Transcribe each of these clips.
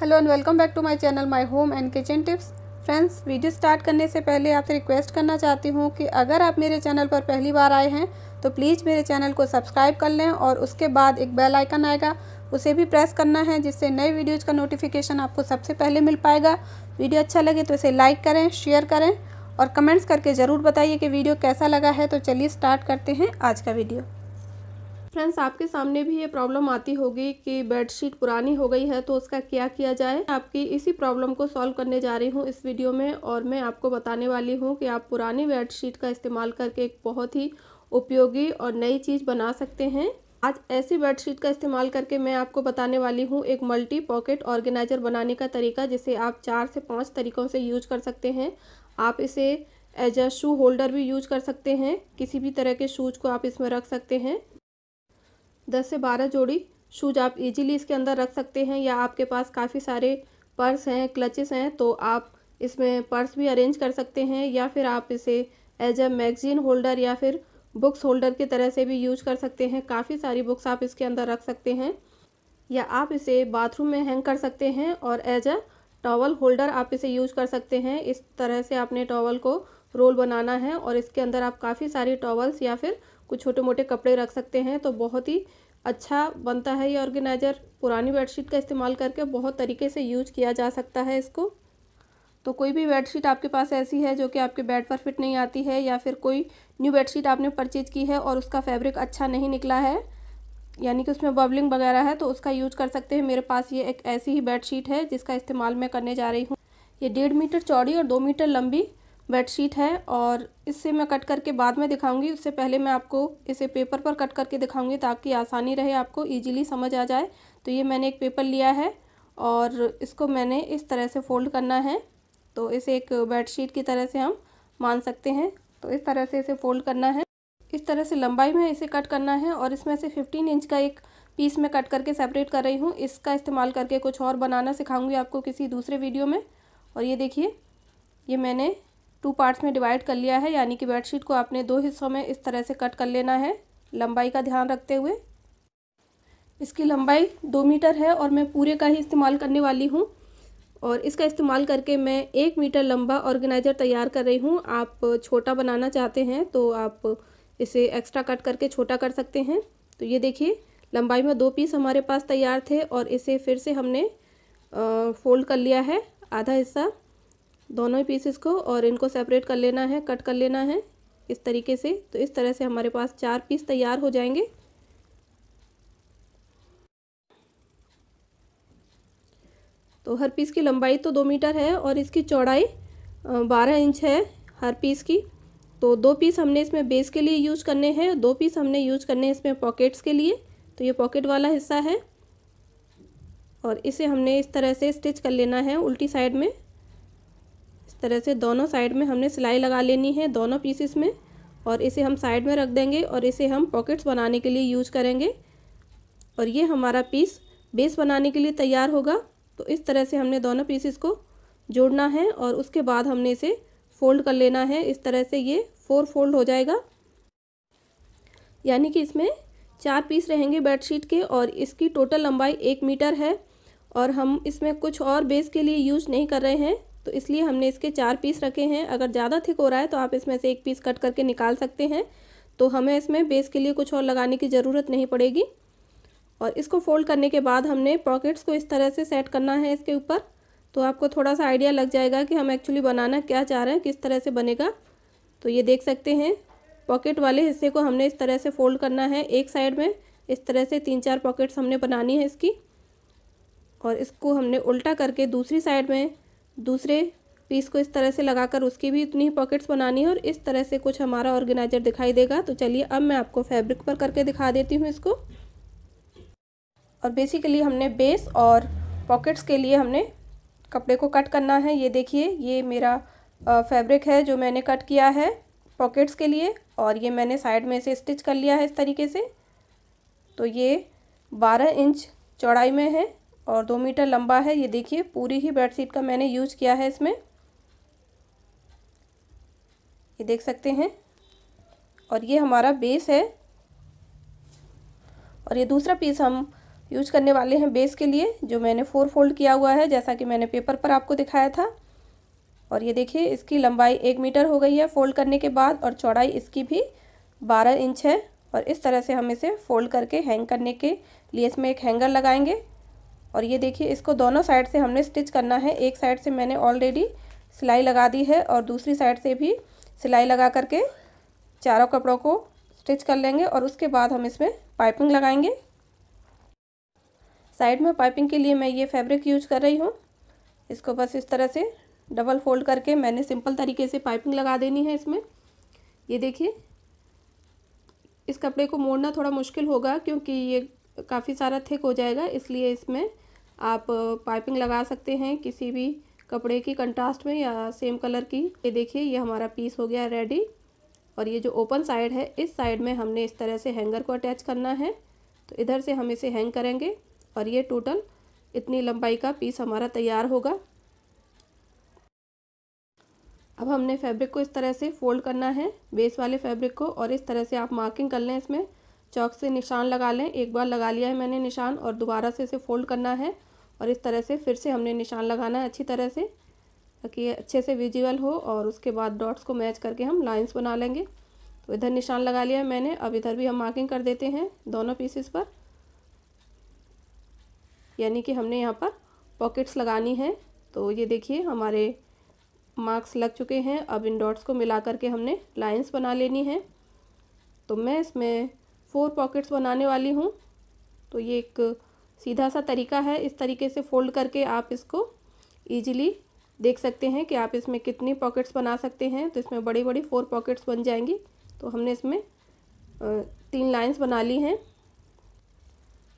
hello and welcome back to my channel my home and kitchen tips friends video start करने से पहले आपसे request करना चाहती हूँ कि अगर आप मेरे चैनल पर पहली बार आए हैं तो प्लीज़ मेरे चैनल को सब्सक्राइब कर लें और उसके बाद एक बेल आइकन आएगा उसे भी प्रेस करना है जिससे नए वीडियोज़ का नोटिफिकेशन आपको सबसे पहले मिल पाएगा वीडियो अच्छा लगे तो इसे लाइक करें शेयर करें और कमेंट्स करके ज़रूर बताइए कि वीडियो कैसा लगा है तो चलिए स्टार्ट करते हैं आज का वीडियो फ्रेंड्स आपके सामने भी ये प्रॉब्लम आती होगी कि बेडशीट पुरानी हो गई है तो उसका क्या किया जाए आपकी इसी प्रॉब्लम को सॉल्व करने जा रही हूँ इस वीडियो में और मैं आपको बताने वाली हूँ कि आप पुरानी बेडशीट का इस्तेमाल करके एक बहुत ही उपयोगी और नई चीज़ बना सकते हैं आज ऐसी बेडशीट का इस्तेमाल करके मैं आपको बताने वाली हूँ एक मल्टी पॉकेट ऑर्गेनाइजर बनाने का तरीका जिसे आप चार से पाँच तरीक़ों से यूज कर सकते हैं आप इसे एज अ शू होल्डर भी यूज कर सकते हैं किसी भी तरह के शूज को आप इसमें रख सकते हैं दस से बारह जोड़ी शूज आप इजीली इसके अंदर रख सकते हैं या आपके पास काफ़ी सारे पर्स हैं क्लचेस हैं तो आप इसमें पर्स भी अरेंज कर सकते हैं या फिर आप इसे एज अ मैगज़ीन होल्डर या फिर बुक्स होल्डर की तरह से भी यूज कर सकते हैं काफ़ी सारी बुक्स आप इसके अंदर रख सकते हैं या आप इसे बाथरूम में हैंग कर सकते हैं और एज अ टॉवल होल्डर आप इसे यूज कर सकते हैं इस तरह से आपने टॉवल को रोल बनाना है और इसके अंदर आप काफ़ी सारी टॉवल्स या फिर कुछ छोटे मोटे कपड़े रख सकते हैं तो बहुत ही अच्छा बनता है ये ऑर्गेनाइज़र पुरानी बेडशीट का इस्तेमाल करके बहुत तरीके से यूज किया जा सकता है इसको तो कोई भी बेडशीट आपके पास ऐसी है जो कि आपके बेड पर फिट नहीं आती है या फिर कोई न्यू बेडशीट आपने परचेज की है और उसका फैब्रिक अच्छा नहीं निकला है यानी कि उसमें बबलिंग वगैरह है तो उसका यूज कर सकते हैं मेरे पास ये एक ऐसी ही बेडशीट है जिसका इस्तेमाल मैं करने जा रही हूँ ये डेढ़ मीटर चौड़ी और दो मीटर लंबी बेडशीट है और इससे मैं कट करके बाद में दिखाऊंगी उससे पहले मैं आपको इसे पेपर पर कट करके दिखाऊंगी ताकि आसानी रहे आपको इजीली समझ आ जाए तो ये मैंने एक पेपर लिया है और इसको मैंने इस तरह से फ़ोल्ड करना है तो इसे एक बेडशीट की तरह से हम मान सकते हैं तो इस तरह से इसे फ़ोल्ड करना है इस तरह से लंबाई में इसे कट करना है और इसमें से फिफ्टीन इंच का एक पीस मैं कट करके सेपरेट कर रही हूँ इसका इस्तेमाल करके कुछ और बनाना सिखाऊंगी आपको किसी दूसरे वीडियो में और ये देखिए ये मैंने टू पार्ट्स में डिवाइड कर लिया है यानी कि बेडशीट को आपने दो हिस्सों में इस तरह से कट कर लेना है लंबाई का ध्यान रखते हुए इसकी लंबाई दो मीटर है और मैं पूरे का ही इस्तेमाल करने वाली हूँ और इसका इस्तेमाल करके मैं एक मीटर लंबा ऑर्गेनाइज़र तैयार कर रही हूँ आप छोटा बनाना चाहते हैं तो आप इसे एक्स्ट्रा कट करके छोटा कर सकते हैं तो ये देखिए लंबाई में दो पीस हमारे पास तैयार थे और इसे फिर से हमने फोल्ड कर लिया है आधा हिस्सा दोनों ही पीसेस को और इनको सेपरेट कर लेना है कट कर लेना है इस तरीके से तो इस तरह से हमारे पास चार पीस तैयार हो जाएंगे तो हर पीस की लंबाई तो दो मीटर है और इसकी चौड़ाई बारह इंच है हर पीस की तो दो पीस हमने इसमें बेस के लिए यूज करने हैं दो पीस हमने यूज करने हैं इसमें पॉकेट्स के लिए तो ये पॉकेट वाला हिस्सा है और इसे हमने इस तरह से स्टिच कर लेना है उल्टी साइड में तरह से दोनों साइड में हमने सिलाई लगा लेनी है दोनों पीसेस में और इसे हम साइड में रख देंगे और इसे हम पॉकेट्स बनाने के लिए यूज करेंगे और ये हमारा पीस बेस बनाने के लिए तैयार होगा तो इस तरह से हमने दोनों पीसेस को जोड़ना है और उसके बाद हमने इसे फोल्ड कर लेना है इस तरह से ये फोर फोल्ड हो जाएगा यानी कि इसमें चार पीस रहेंगे बेडशीट के और इसकी टोटल लंबाई एक मीटर है और हम इसमें कुछ और बेस के लिए यूज नहीं कर रहे हैं तो इसलिए हमने इसके चार पीस रखे हैं अगर ज़्यादा थिक हो रहा है तो आप इसमें से एक पीस कट करके निकाल सकते हैं तो हमें इसमें बेस के लिए कुछ और लगाने की ज़रूरत नहीं पड़ेगी और इसको फोल्ड करने के बाद हमने पॉकेट्स को इस तरह से सेट करना है इसके ऊपर तो आपको थोड़ा सा आइडिया लग जाएगा कि हम एक्चुअली बनाना क्या चाह रहे हैं किस तरह से बनेगा तो ये देख सकते हैं पॉकेट वाले हिस्से को हमने इस तरह से फोल्ड करना है एक साइड में इस तरह से तीन चार पॉकेट्स हमने बनानी है इसकी और इसको हमने उल्टा करके दूसरी साइड में दूसरे पीस को इस तरह से लगाकर उसकी भी उतनी ही पॉकेट्स बनानी है और इस तरह से कुछ हमारा ऑर्गेनाइजर दिखाई देगा तो चलिए अब मैं आपको फैब्रिक पर करके दिखा देती हूँ इसको और बेसिकली हमने बेस और पॉकेट्स के लिए हमने कपड़े को कट करना है ये देखिए ये मेरा फैब्रिक है जो मैंने कट किया है पॉकेट्स के लिए और ये मैंने साइड में से स्टिच कर लिया है इस तरीके से तो ये बारह इंच चौड़ाई में है और दो मीटर लंबा है ये देखिए पूरी ही बेडशीट का मैंने यूज किया है इसमें ये देख सकते हैं और ये हमारा बेस है और ये दूसरा पीस हम यूज करने वाले हैं बेस के लिए जो मैंने फोर फोल्ड किया हुआ है जैसा कि मैंने पेपर पर आपको दिखाया था और ये देखिए इसकी लंबाई एक मीटर हो गई है फोल्ड करने के बाद और चौड़ाई इसकी भी बारह इंच है और इस तरह से हम इसे फोल्ड करके हैंग करने के लिए इसमें एक हैंगर लगाएंगे और ये देखिए इसको दोनों साइड से हमने स्टिच करना है एक साइड से मैंने ऑलरेडी सिलाई लगा दी है और दूसरी साइड से भी सिलाई लगा करके चारों कपड़ों को स्टिच कर लेंगे और उसके बाद हम इसमें पाइपिंग लगाएंगे साइड में पाइपिंग के लिए मैं ये फैब्रिक यूज कर रही हूँ इसको बस इस तरह से डबल फोल्ड करके मैंने सिंपल तरीके से पाइपिंग लगा देनी है इसमें ये देखिए इस कपड़े को मोड़ना थोड़ा मुश्किल होगा क्योंकि ये काफ़ी सारा थिक हो जाएगा इसलिए इसमें आप पाइपिंग लगा सकते हैं किसी भी कपड़े की कंट्रास्ट में या सेम कलर की ये देखिए ये हमारा पीस हो गया रेडी और ये जो ओपन साइड है इस साइड में हमने इस तरह से हैंगर को अटैच करना है तो इधर से हम इसे हैंग करेंगे और ये टोटल इतनी लंबाई का पीस हमारा तैयार होगा अब हमने फैब्रिक को इस तरह से फोल्ड करना है बेस वाले फैब्रिक को और इस तरह से आप मार्किंग कर लें इसमें चौक से निशान लगा लें एक बार लगा लिया है मैंने निशान और दोबारा से इसे फोल्ड करना है और इस तरह से फिर से हमने निशान लगाना है अच्छी तरह से ताकि अच्छे से विजुअल हो और उसके बाद डॉट्स को मैच करके हम लाइंस बना लेंगे तो इधर निशान लगा लिया है मैंने अब इधर भी हम मार्किंग कर देते हैं दोनों पीसेस पर यानी कि हमने यहाँ पर पॉकेट्स लगानी है तो ये देखिए हमारे मार्क्स लग चुके हैं अब इन डॉट्स को मिला करके हमने लाइंस बना लेनी है तो मैं इसमें फ़ोर पॉकेट्स बनाने वाली हूँ तो ये एक सीधा सा तरीका है इस तरीके से फोल्ड करके आप इसको ईजिली देख सकते हैं कि आप इसमें कितनी पॉकेट्स बना सकते हैं तो इसमें बड़ी बड़ी फोर पॉकेट्स बन जाएंगी तो हमने इसमें तीन लाइंस बना ली हैं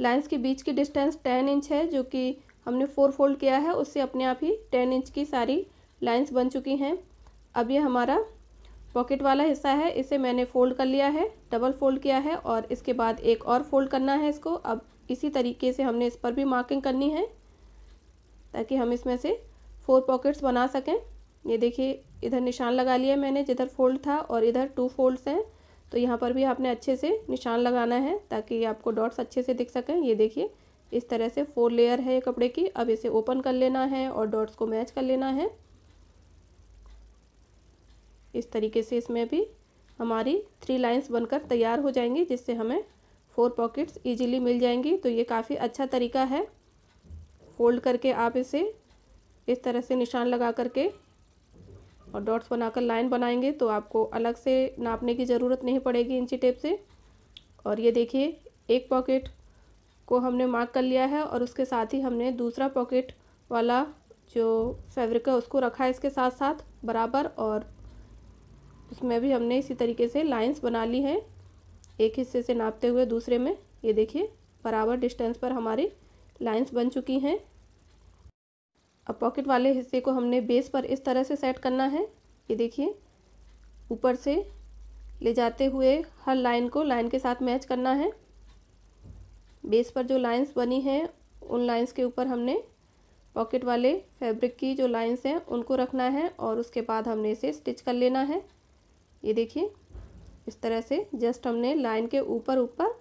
लाइंस के बीच की डिस्टेंस टेन इंच है जो कि हमने फोर फोल्ड किया है उससे अपने आप ही टेन इंच की सारी लाइंस बन चुकी हैं अब ये हमारा पॉकेट वाला हिस्सा है इसे मैंने फोल्ड कर लिया है डबल फोल्ड किया है और इसके बाद एक और फोल्ड करना है इसको अब इसी तरीके से हमने इस पर भी मार्किंग करनी है ताकि हम इसमें से फोर पॉकेट्स बना सकें ये देखिए इधर निशान लगा लिया मैंने जिधर फोल्ड था और इधर टू फोल्ड्स हैं तो यहाँ पर भी आपने अच्छे से निशान लगाना है ताकि आपको डॉट्स अच्छे से दिख सकें ये देखिए इस तरह से फोर लेयर है कपड़े की अब इसे ओपन कर लेना है और डॉट्स को मैच कर लेना है इस तरीके से इसमें भी हमारी थ्री लाइंस बनकर तैयार हो जाएंगी जिससे हमें फोर पॉकेट्स इजीली मिल जाएंगी तो ये काफ़ी अच्छा तरीका है फोल्ड करके आप इसे इस तरह से निशान लगा करके और डॉट्स बनाकर लाइन बनाएंगे तो आपको अलग से नापने की ज़रूरत नहीं पड़ेगी इंची टेप से और ये देखिए एक पॉकेट को हमने मार्क कर लिया है और उसके साथ ही हमने दूसरा पॉकेट वाला जो फैब्रिक है उसको रखा है इसके साथ साथ बराबर और उसमें भी हमने इसी तरीके से लाइंस बना ली हैं एक हिस्से से नापते हुए दूसरे में ये देखिए बराबर डिस्टेंस पर हमारी लाइंस बन चुकी हैं अब पॉकेट वाले हिस्से को हमने बेस पर इस तरह से सेट करना है ये देखिए ऊपर से ले जाते हुए हर लाइन को लाइन के साथ मैच करना है बेस पर जो लाइंस बनी हैं उन लाइंस के ऊपर हमने पॉकेट वाले फैब्रिक की जो लाइंस हैं उनको रखना है और उसके बाद हमने इसे स्टिच कर लेना है ये देखिए इस तरह से जस्ट हमने लाइन के ऊपर ऊपर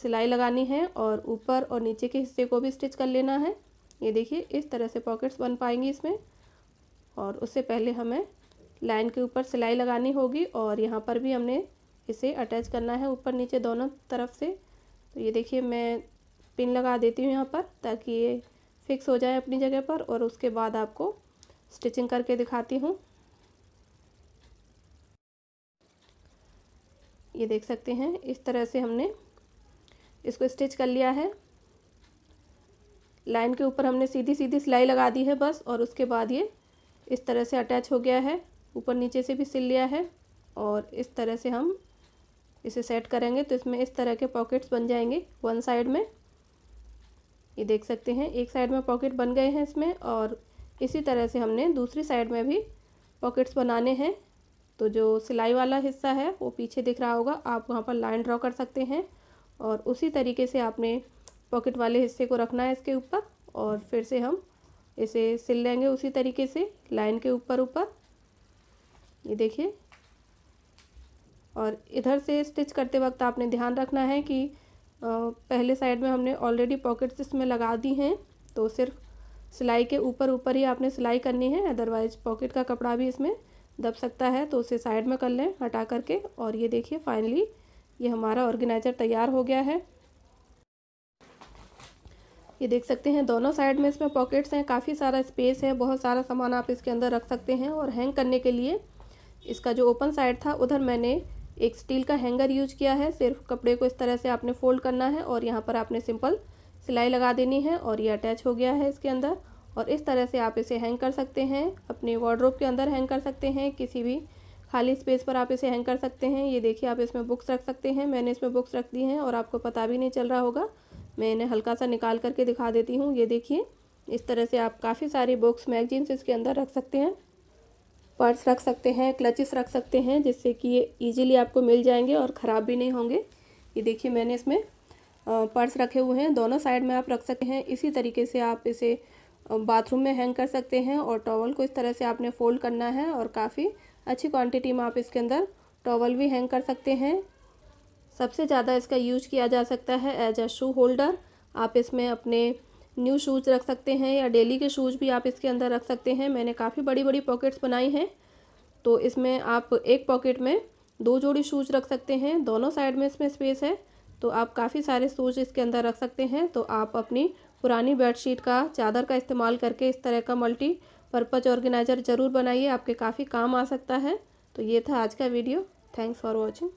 सिलाई लगानी है और ऊपर और नीचे के हिस्से को भी स्टिच कर लेना है ये देखिए इस तरह से पॉकेट्स बन पाएंगी इसमें और उससे पहले हमें लाइन के ऊपर सिलाई लगानी होगी और यहाँ पर भी हमने इसे अटैच करना है ऊपर नीचे दोनों तरफ से तो ये देखिए मैं पिन लगा देती हूँ यहाँ पर ताकि ये फिक्स हो जाए अपनी जगह पर और उसके बाद आपको स्टिचिंग करके दिखाती हूँ ये देख सकते हैं इस तरह से हमने इसको स्टिच कर लिया है लाइन के ऊपर हमने सीधी सीधी सिलाई लगा दी है बस और उसके बाद ये इस तरह से अटैच हो गया है ऊपर नीचे से भी सिल लिया है और इस तरह से हम इसे सेट करेंगे तो इसमें इस तरह के पॉकेट्स बन जाएंगे वन साइड में ये देख सकते हैं एक साइड में पॉकेट बन गए हैं इसमें और इसी तरह से हमने दूसरी साइड में भी पॉकेट्स बनाने हैं तो जो सिलाई वाला हिस्सा है वो पीछे दिख रहा होगा आप वहाँ पर लाइन ड्रॉ कर सकते हैं और उसी तरीके से आपने पॉकेट वाले हिस्से को रखना है इसके ऊपर और फिर से हम इसे सिल लेंगे उसी तरीके से लाइन के ऊपर ऊपर ये देखिए और इधर से स्टिच करते वक्त आपने ध्यान रखना है कि पहले साइड में हमने ऑलरेडी पॉकेट्स इसमें लगा दी हैं तो सिर्फ सिलाई के ऊपर ऊपर ही आपने सिलाई करनी है अदरवाइज पॉकेट का कपड़ा भी इसमें दब सकता है तो उसे साइड में कर लें हटा करके और ये देखिए फाइनली ये हमारा ऑर्गेनाइज़र तैयार हो गया है ये देख सकते हैं दोनों साइड में इसमें पॉकेट्स हैं काफ़ी सारा स्पेस है बहुत सारा सामान आप इसके अंदर रख सकते हैं और हैंग करने के लिए इसका जो ओपन साइड था उधर मैंने एक स्टील का हैंगर यूज किया है सिर्फ कपड़े को इस तरह से आपने फोल्ड करना है और यहाँ पर आपने सिंपल सिलाई लगा देनी है और ये अटैच हो गया है इसके अंदर और इस तरह से आप इसे हैंग कर सकते हैं अपने वार्ड्रोब के अंदर हैंग कर सकते हैं किसी भी खाली स्पेस पर आप इसे हैंग कर सकते हैं ये देखिए आप इसमें बुक्स रख सकते हैं मैंने इसमें बुक्स रख दी हैं और आपको पता भी नहीं चल रहा होगा मैं इन्हें हल्का सा निकाल करके दिखा देती हूँ ये देखिए इस तरह से आप काफ़ी सारी बुक्स मैगजीन्स इसके अंदर रख सकते हैं पर्स रख सकते हैं क्लचेस रख सकते हैं जिससे कि ये ईजिली आपको मिल जाएंगे और ख़राब भी नहीं होंगे ये देखिए मैंने इसमें पर्स रखे हुए हैं दोनों साइड में आप रख सकते हैं इसी तरीके से आप इसे बाथरूम में हैंग कर सकते हैं और टॉवल को इस तरह से आपने फ़ोल्ड करना है और काफ़ी अच्छी क्वांटिटी में आप इसके अंदर टॉवल भी हैंग कर सकते हैं सबसे ज़्यादा इसका यूज किया जा सकता है एज अ शू होल्डर आप इसमें अपने न्यू शूज़ रख सकते हैं या डेली के शूज़ भी आप इसके अंदर रख सकते हैं मैंने काफ़ी बड़ी बड़ी पॉकेट्स बनाई हैं तो इसमें आप एक पॉकेट में दो जोड़ी शूज़ रख सकते हैं दोनों साइड में इसमें स्पेस है तो आप काफ़ी सारे शूज़ इसके अंदर रख सकते हैं तो आप अपनी पुरानी बेडशीट का चादर का इस्तेमाल करके इस तरह का मल्टी पर्पज़ ऑर्गेनाइज़र ज़रूर बनाइए आपके काफ़ी काम आ सकता है तो ये था आज का वीडियो थैंक्स फॉर वॉचिंग